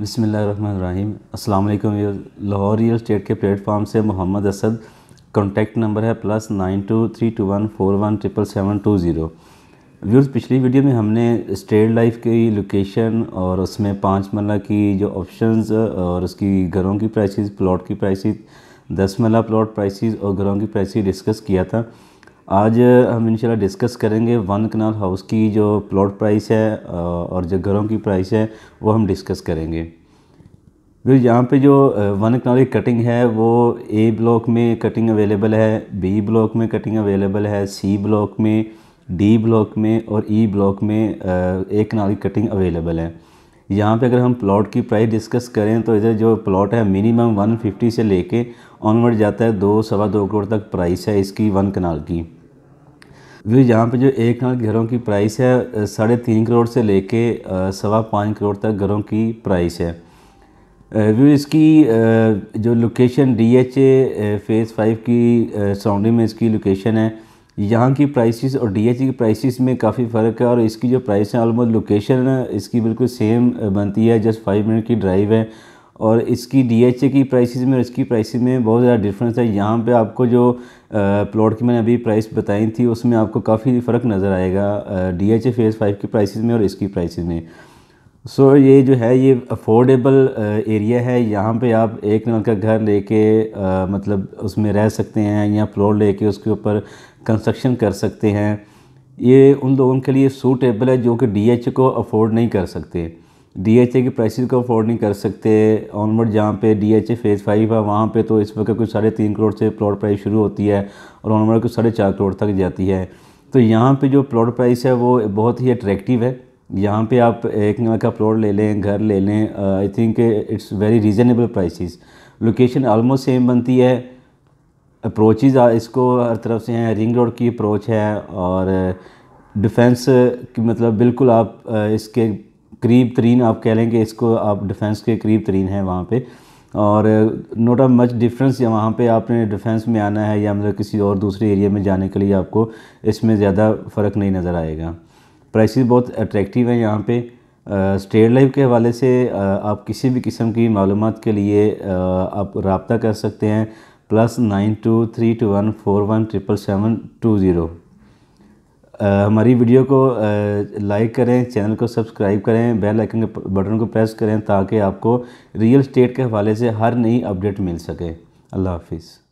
बसमीम अल्लाम ये लाहौर रियल स्टेट के प्लेटफार्म से मोहम्मद असद कॉन्टैक्ट नंबर है plus nine two three two one four one triple seven two zero viewers पिछली वीडियो में हमने स्टेट लाइफ की लोकेशन और उसमें पाँच मल्ला की जो ऑप्शंस और उसकी घरों की प्राइसेस प्लॉट की प्राइसेस दस मल्ला प्लॉट प्राइसेस और घरों की प्राइसेस डिस्कस किया था आज हम इनशाला डिस्कस करेंगे वन कनाल हाउस की जो प्लॉट प्राइस है और जो घरों की प्राइस है वो हम डिस्कस करेंगे फिर यहाँ पे जो वन कनाल की कटिंग है वो ए ब्लॉक में कटिंग अवेलेबल है बी ब्लॉक में कटिंग अवेलेबल है सी ब्लॉक में डी ब्लॉक में और ई ब्लॉक में ए कनाल की कटिंग अवेलेबल है यहाँ पे अगर हम प्लॉट की प्राइस डिस्कस करें तो इधर जो प्लॉट है मिनिमम 150 से लेके ऑनवर्ड जाता है दो सवा दो करोड़ तक प्राइस है इसकी वन कनाल की व्यू यहाँ पे जो एक लाख घरों की प्राइस है साढ़े तीन करोड़ से लेके सवा पाँच करोड़ तक घरों की प्राइस है व्यू इसकी जो location D H A phase five की सराउंडिंग में इसकी लोकेशन है यहाँ की प्राइसेस और डी एच की प्राइसेस में काफ़ी फ़र्क है और इसकी जो प्राइस है ऑलमोस्ट लोकेशन इसकी बिल्कुल सेम बनती है जस्ट फाइव मिनट की ड्राइव है और इसकी डीएचए की प्राइसेस में और इसकी प्राइसेस में बहुत ज़्यादा डिफरेंस है यहाँ पे आपको जो प्लॉट की मैंने अभी प्राइस बताई थी उसमें आपको काफ़ी फ़र्क नज़र आएगा डीएचए फेज़ फाइव की प्राइसेस में और इसकी प्राइसेस में सो so, ये जो है ये अफोर्डेबल एरिया है यहाँ पे आप एक नंबर का घर लेके मतलब उसमें रह सकते हैं या प्लॉट लेके उसके ऊपर कंस्ट्रक्शन कर सकते हैं ये उन लोगों के लिए सूटेबल है जो कि ए को अफोर्ड नहीं कर सकते डीएचए की प्राइसेस को अफोर्ड नहीं कर सकते ऑनवर्ड जहाँ पे डीएचए फेज़ फाइव है वहाँ पे तो इस वक्त कुछ साढ़े तीन करोड़ से प्लॉट प्राइस शुरू होती है और ऑनवर्ड कुछ साढ़े चार करोड़ तक जाती है तो यहाँ पे जो प्लॉट प्राइस है वो बहुत ही अट्रैक्टिव है यहाँ पे आप एक नंबर का प्लॉट ले लें घर ले लें I think it's very reasonable prices location almost same बनती है अप्रोचेज इसको हर तरफ से हैं रिंग रोड की अप्रोच है और डिफेंस की मतलब बिल्कुल आप इसके करीब तरीन आप कह लें कि इसको आप डिफेंस के करीब तरीन है वहाँ पे और नोट ऑफ मच डिफरेंस वहाँ पे आपने डिफेंस में आना है या मतलब किसी और दूसरे एरिया में जाने के लिए आपको इसमें ज़्यादा फ़र्क नहीं नज़र आएगा प्राइस बहुत अट्रैक्टिव है यहाँ पर स्टेट लाइफ के हवाले से आ, आप किसी भी किस्म की मालूम के लिए आ, आप रबता कर सकते हैं plus nine two three two one four one triple seven two zero हमारी वीडियो को लाइक करें चैनल को सब्सक्राइब करें बेल आइकन के बटन को प्रेस करें ताकि आपको रियल स्टेट के हवाले से हर नई अपडेट मिल सके अल्लाह हाफिज़